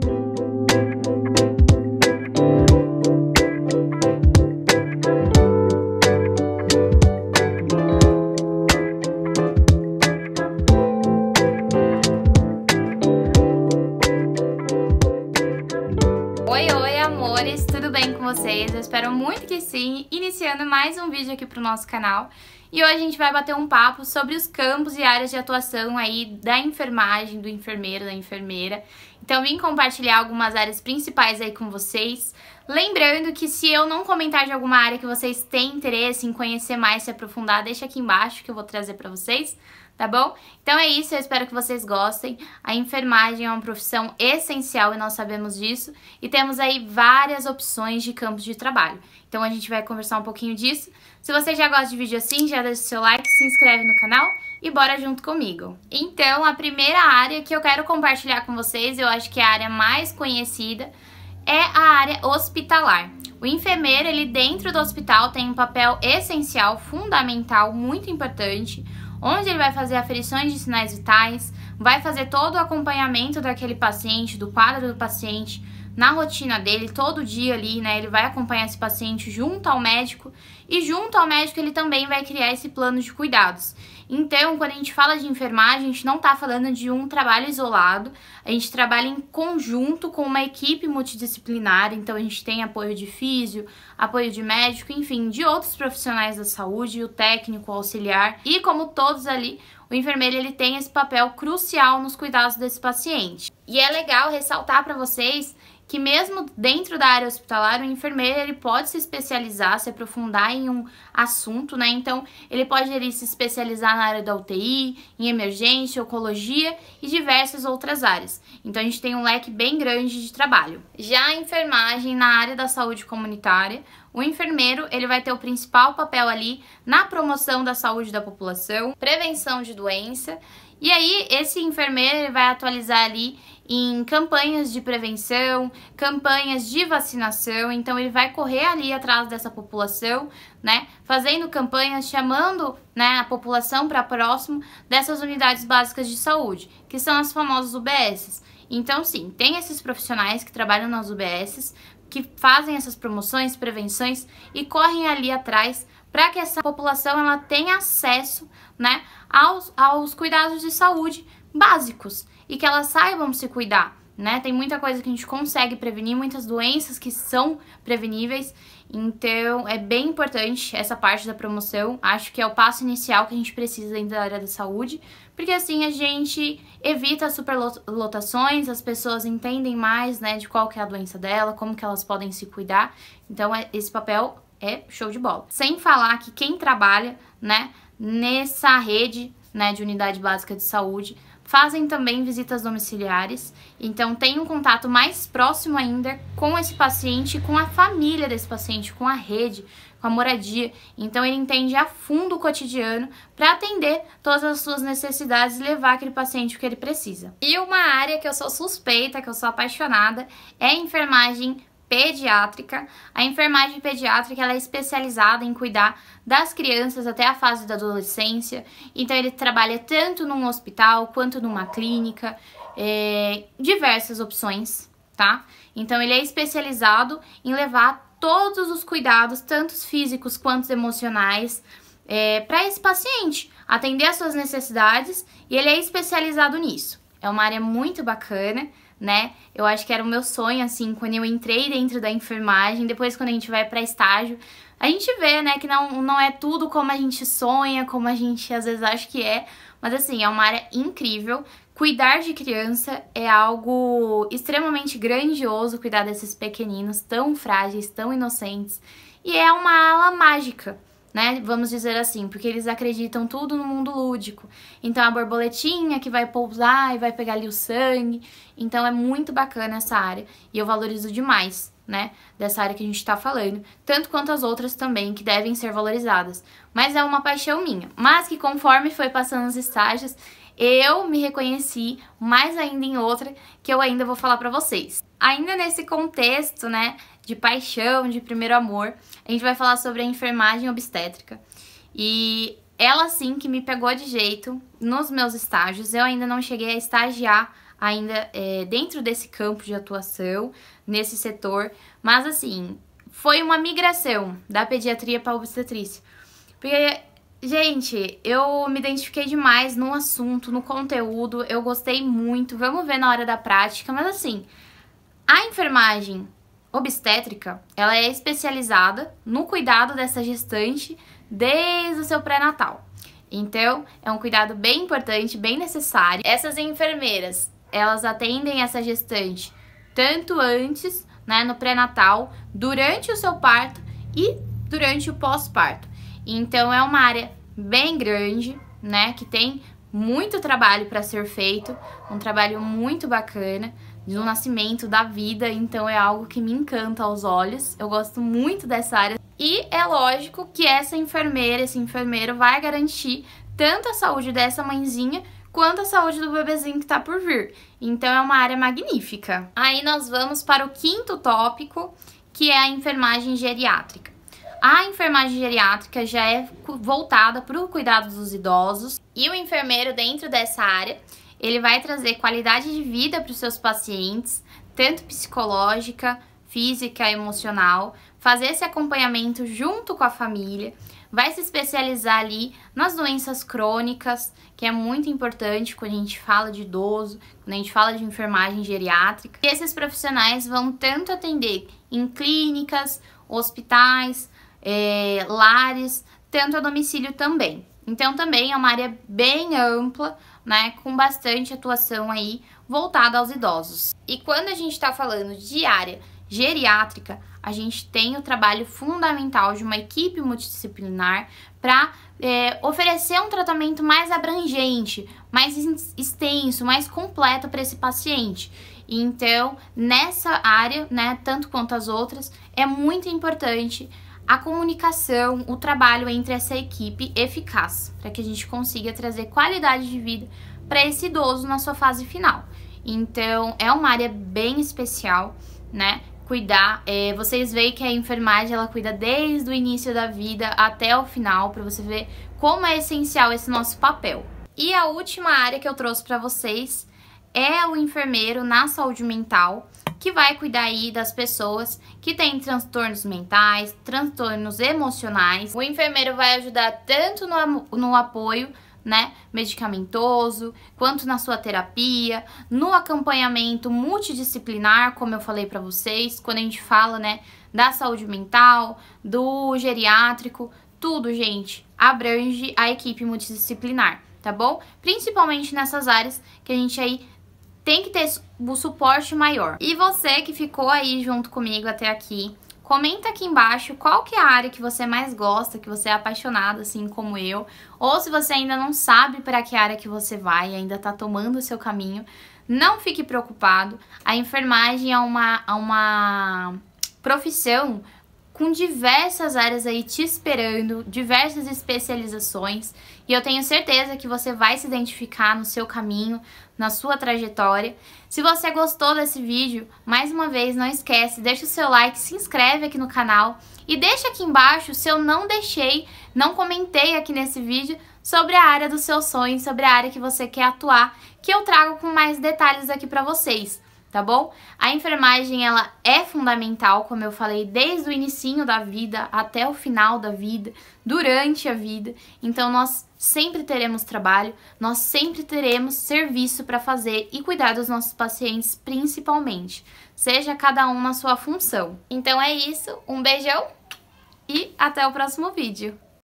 Thank you. Oi, oi, amores! Tudo bem com vocês? Eu espero muito que sim! Iniciando mais um vídeo aqui pro nosso canal. E hoje a gente vai bater um papo sobre os campos e áreas de atuação aí da enfermagem, do enfermeiro, da enfermeira. Então vim compartilhar algumas áreas principais aí com vocês. Lembrando que se eu não comentar de alguma área que vocês têm interesse em conhecer mais, se aprofundar, deixa aqui embaixo que eu vou trazer pra vocês tá bom? Então é isso, eu espero que vocês gostem. A enfermagem é uma profissão essencial e nós sabemos disso, e temos aí várias opções de campos de trabalho. Então a gente vai conversar um pouquinho disso. Se você já gosta de vídeo assim, já deixa o seu like, se inscreve no canal e bora junto comigo. Então, a primeira área que eu quero compartilhar com vocês, eu acho que é a área mais conhecida, é a área hospitalar. O enfermeiro, ele dentro do hospital tem um papel essencial, fundamental, muito importante onde ele vai fazer aferições de sinais vitais, vai fazer todo o acompanhamento daquele paciente, do quadro do paciente, na rotina dele, todo dia ali, né? Ele vai acompanhar esse paciente junto ao médico e junto ao médico ele também vai criar esse plano de cuidados. Então, quando a gente fala de enfermagem, a gente não está falando de um trabalho isolado, a gente trabalha em conjunto com uma equipe multidisciplinar, então a gente tem apoio de físio, apoio de médico, enfim, de outros profissionais da saúde, o técnico, o auxiliar, e como todos ali, o enfermeiro ele tem esse papel crucial nos cuidados desse paciente. E é legal ressaltar para vocês que mesmo dentro da área hospitalar, o enfermeiro ele pode se especializar, se aprofundar em um assunto, né? Então, ele pode ele, se especializar na área da UTI, em emergência, oncologia e diversas outras áreas. Então, a gente tem um leque bem grande de trabalho. Já a enfermagem na área da saúde comunitária, o enfermeiro, ele vai ter o principal papel ali na promoção da saúde da população, prevenção de doença, e aí esse enfermeiro ele vai atualizar ali em campanhas de prevenção, campanhas de vacinação. Então ele vai correr ali atrás dessa população, né? Fazendo campanhas, chamando né, a população para próximo dessas unidades básicas de saúde, que são as famosas UBSs. Então, sim, tem esses profissionais que trabalham nas UBSs, que fazem essas promoções, prevenções e correm ali atrás para que essa população ela tenha acesso né, aos, aos cuidados de saúde básicos e que elas saibam se cuidar, né? Tem muita coisa que a gente consegue prevenir, muitas doenças que são preveníveis. Então, é bem importante essa parte da promoção. Acho que é o passo inicial que a gente precisa dentro da área da saúde, porque assim a gente evita as superlotações, as pessoas entendem mais, né, de qual que é a doença dela, como que elas podem se cuidar. Então, é, esse papel é show de bola. Sem falar que quem trabalha, né, nessa rede, né, de unidade básica de saúde, fazem também visitas domiciliares, então tem um contato mais próximo ainda com esse paciente, com a família desse paciente, com a rede, com a moradia. Então ele entende a fundo o cotidiano para atender todas as suas necessidades e levar aquele paciente o que ele precisa. E uma área que eu sou suspeita, que eu sou apaixonada, é a enfermagem pediátrica. A enfermagem pediátrica ela é especializada em cuidar das crianças até a fase da adolescência. Então ele trabalha tanto num hospital quanto numa clínica, é, diversas opções, tá? Então ele é especializado em levar todos os cuidados, tanto físicos quanto emocionais, é, para esse paciente atender às suas necessidades e ele é especializado nisso. É uma área muito bacana, né? Eu acho que era o meu sonho, assim, quando eu entrei dentro da enfermagem, depois quando a gente vai para estágio, a gente vê, né, que não, não é tudo como a gente sonha, como a gente às vezes acha que é, mas assim, é uma área incrível. Cuidar de criança é algo extremamente grandioso, cuidar desses pequeninos tão frágeis, tão inocentes, e é uma ala mágica né? Vamos dizer assim, porque eles acreditam tudo no mundo lúdico. Então a borboletinha que vai pousar e vai pegar ali o sangue. Então é muito bacana essa área e eu valorizo demais né, dessa área que a gente está falando, tanto quanto as outras também que devem ser valorizadas. Mas é uma paixão minha. Mas que conforme foi passando os estágios, eu me reconheci mais ainda em outra que eu ainda vou falar para vocês. Ainda nesse contexto, né, de paixão, de primeiro amor, a gente vai falar sobre a enfermagem obstétrica. E ela sim que me pegou de jeito nos meus estágios. Eu ainda não cheguei a estagiar ainda é, dentro desse campo de atuação, nesse setor, mas assim, foi uma migração da pediatria para obstetrícia. Porque, gente, eu me identifiquei demais no assunto, no conteúdo, eu gostei muito, vamos ver na hora da prática, mas assim, a enfermagem obstétrica, ela é especializada no cuidado dessa gestante desde o seu pré-natal. Então, é um cuidado bem importante, bem necessário. Essas enfermeiras elas atendem essa gestante tanto antes, né, no pré-natal, durante o seu parto e durante o pós-parto. Então é uma área bem grande, né, que tem muito trabalho para ser feito, um trabalho muito bacana do nascimento, da vida, então é algo que me encanta aos olhos. Eu gosto muito dessa área. E é lógico que essa enfermeira, esse enfermeiro vai garantir tanto a saúde dessa mãezinha quanto à saúde do bebezinho que está por vir. Então é uma área magnífica. Aí nós vamos para o quinto tópico, que é a enfermagem geriátrica. A enfermagem geriátrica já é voltada para o cuidado dos idosos e o enfermeiro dentro dessa área, ele vai trazer qualidade de vida para os seus pacientes, tanto psicológica, física, emocional, fazer esse acompanhamento junto com a família, vai se especializar ali nas doenças crônicas, que é muito importante quando a gente fala de idoso, quando a gente fala de enfermagem geriátrica. E esses profissionais vão tanto atender em clínicas, hospitais, é, lares, tanto a domicílio também. Então também é uma área bem ampla, né, com bastante atuação aí voltada aos idosos. E quando a gente está falando de área geriátrica, a gente tem o trabalho fundamental de uma equipe multidisciplinar para é, oferecer um tratamento mais abrangente, mais extenso, mais completo para esse paciente. Então, nessa área, né, tanto quanto as outras, é muito importante a comunicação, o trabalho entre essa equipe eficaz, para que a gente consiga trazer qualidade de vida para esse idoso na sua fase final. Então, é uma área bem especial, né? cuidar. É, vocês veem que a enfermagem ela cuida desde o início da vida até o final, para você ver como é essencial esse nosso papel. E a última área que eu trouxe para vocês é o enfermeiro na saúde mental, que vai cuidar aí das pessoas que têm transtornos mentais, transtornos emocionais. O enfermeiro vai ajudar tanto no, no apoio né, medicamentoso, quanto na sua terapia, no acompanhamento multidisciplinar, como eu falei para vocês, quando a gente fala, né, da saúde mental, do geriátrico, tudo, gente, abrange a equipe multidisciplinar, tá bom? Principalmente nessas áreas que a gente aí tem que ter o suporte maior. E você que ficou aí junto comigo até aqui, Comenta aqui embaixo qual que é a área que você mais gosta, que você é apaixonado assim como eu, ou se você ainda não sabe para que área que você vai ainda está tomando o seu caminho, não fique preocupado. A enfermagem é uma, uma profissão com diversas áreas aí te esperando, diversas especializações, e eu tenho certeza que você vai se identificar no seu caminho, na sua trajetória. Se você gostou desse vídeo, mais uma vez não esquece, deixa o seu like, se inscreve aqui no canal e deixa aqui embaixo se eu não deixei, não comentei aqui nesse vídeo sobre a área dos seus sonhos, sobre a área que você quer atuar, que eu trago com mais detalhes aqui para vocês tá bom? A enfermagem ela é fundamental, como eu falei, desde o inicinho da vida até o final da vida, durante a vida. Então nós sempre teremos trabalho, nós sempre teremos serviço para fazer e cuidar dos nossos pacientes principalmente, seja cada um na sua função. Então é isso, um beijão e até o próximo vídeo.